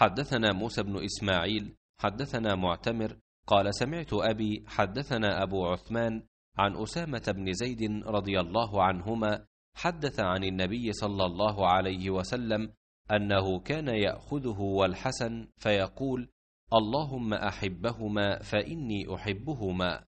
حدثنا موسى بن إسماعيل حدثنا معتمر قال سمعت أبي حدثنا أبو عثمان عن أسامة بن زيد رضي الله عنهما حدث عن النبي صلى الله عليه وسلم أنه كان يأخذه والحسن فيقول اللهم أحبهما فإني أحبهما